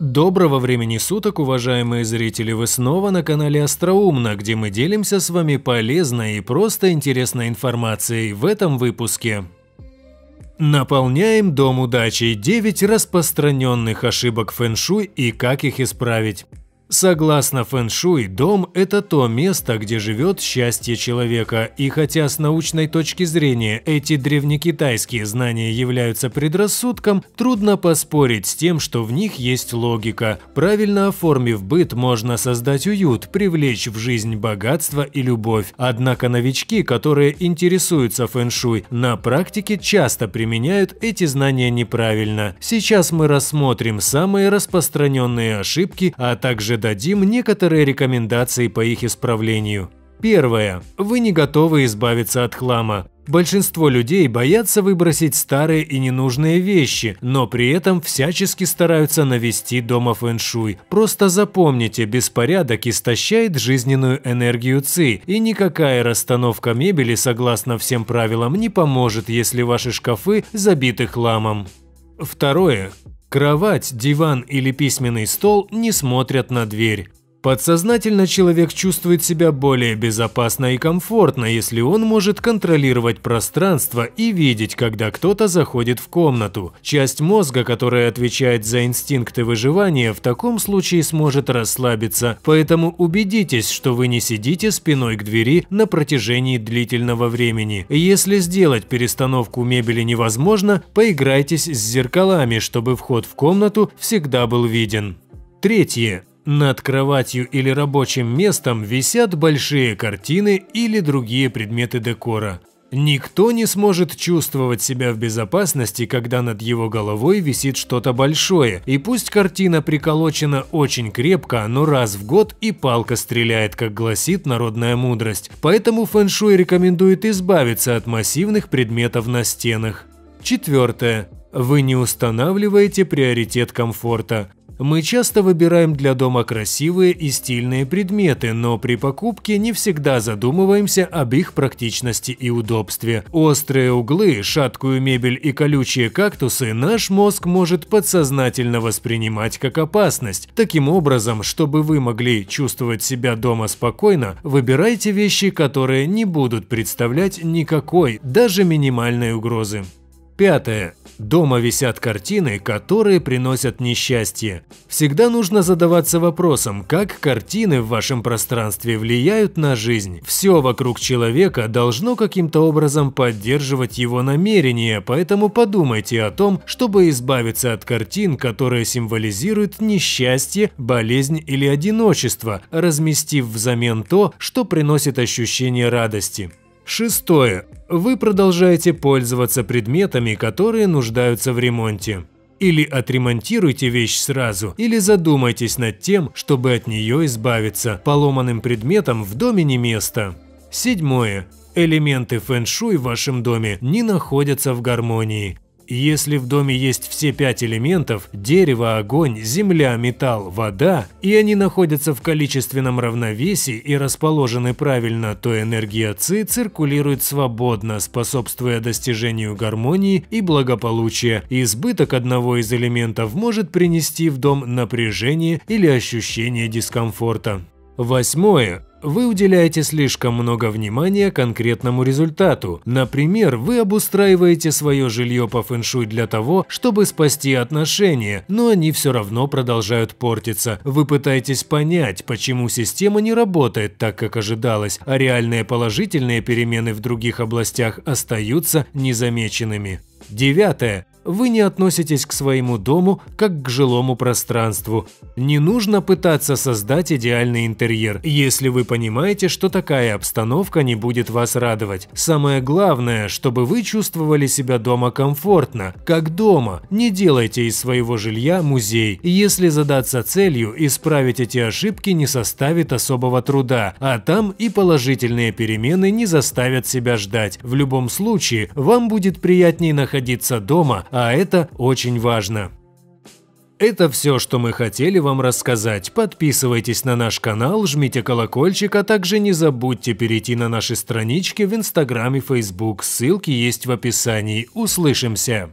Доброго времени суток, уважаемые зрители! Вы снова на канале Остроумно, где мы делимся с вами полезной и просто интересной информацией в этом выпуске. Наполняем дом удачей 9 распространенных ошибок фэн-шуй и как их исправить. Согласно фэн-шуй, дом – это то место, где живет счастье человека, и хотя с научной точки зрения эти древнекитайские знания являются предрассудком, трудно поспорить с тем, что в них есть логика. Правильно оформив быт, можно создать уют, привлечь в жизнь богатство и любовь. Однако новички, которые интересуются фэн-шуй, на практике часто применяют эти знания неправильно. Сейчас мы рассмотрим самые распространенные ошибки, а также дадим некоторые рекомендации по их исправлению. Первое. Вы не готовы избавиться от хлама. Большинство людей боятся выбросить старые и ненужные вещи, но при этом всячески стараются навести дома фэншуй. Просто запомните, беспорядок истощает жизненную энергию ЦИ, и никакая расстановка мебели, согласно всем правилам, не поможет, если ваши шкафы забиты хламом. Второе. Кровать, диван или письменный стол не смотрят на дверь. Подсознательно человек чувствует себя более безопасно и комфортно, если он может контролировать пространство и видеть, когда кто-то заходит в комнату. Часть мозга, которая отвечает за инстинкты выживания, в таком случае сможет расслабиться, поэтому убедитесь, что вы не сидите спиной к двери на протяжении длительного времени. Если сделать перестановку мебели невозможно, поиграйтесь с зеркалами, чтобы вход в комнату всегда был виден. Третье. Над кроватью или рабочим местом висят большие картины или другие предметы декора. Никто не сможет чувствовать себя в безопасности, когда над его головой висит что-то большое, и пусть картина приколочена очень крепко, но раз в год и палка стреляет, как гласит народная мудрость. Поэтому фэншуй рекомендует избавиться от массивных предметов на стенах. Четвертое. Вы не устанавливаете приоритет комфорта. Мы часто выбираем для дома красивые и стильные предметы, но при покупке не всегда задумываемся об их практичности и удобстве. Острые углы, шаткую мебель и колючие кактусы наш мозг может подсознательно воспринимать как опасность. Таким образом, чтобы вы могли чувствовать себя дома спокойно, выбирайте вещи, которые не будут представлять никакой, даже минимальной угрозы. Пятое. Дома висят картины, которые приносят несчастье. Всегда нужно задаваться вопросом, как картины в вашем пространстве влияют на жизнь. Все вокруг человека должно каким-то образом поддерживать его намерения, поэтому подумайте о том, чтобы избавиться от картин, которые символизируют несчастье, болезнь или одиночество, разместив взамен то, что приносит ощущение радости. Шестое вы продолжаете пользоваться предметами, которые нуждаются в ремонте. Или отремонтируйте вещь сразу, или задумайтесь над тем, чтобы от нее избавиться. Поломанным предметом в доме не место. Седьмое. Элементы фэн-шуй в вашем доме не находятся в гармонии. Если в доме есть все пять элементов – дерево, огонь, земля, металл, вода – и они находятся в количественном равновесии и расположены правильно, то энергия ЦИ циркулирует свободно, способствуя достижению гармонии и благополучия. Избыток одного из элементов может принести в дом напряжение или ощущение дискомфорта. Восьмое. Вы уделяете слишком много внимания конкретному результату. Например, вы обустраиваете свое жилье по фэншуй для того, чтобы спасти отношения, но они все равно продолжают портиться. Вы пытаетесь понять, почему система не работает так, как ожидалось, а реальные положительные перемены в других областях остаются незамеченными. Девятое вы не относитесь к своему дому как к жилому пространству. Не нужно пытаться создать идеальный интерьер, если вы понимаете, что такая обстановка не будет вас радовать. Самое главное, чтобы вы чувствовали себя дома комфортно, как дома. Не делайте из своего жилья музей. Если задаться целью, исправить эти ошибки не составит особого труда, а там и положительные перемены не заставят себя ждать. В любом случае, вам будет приятнее находиться дома, а это очень важно. Это все, что мы хотели вам рассказать. Подписывайтесь на наш канал, жмите колокольчик, а также не забудьте перейти на наши странички в Инстаграме и Фейсбук. Ссылки есть в описании. Услышимся!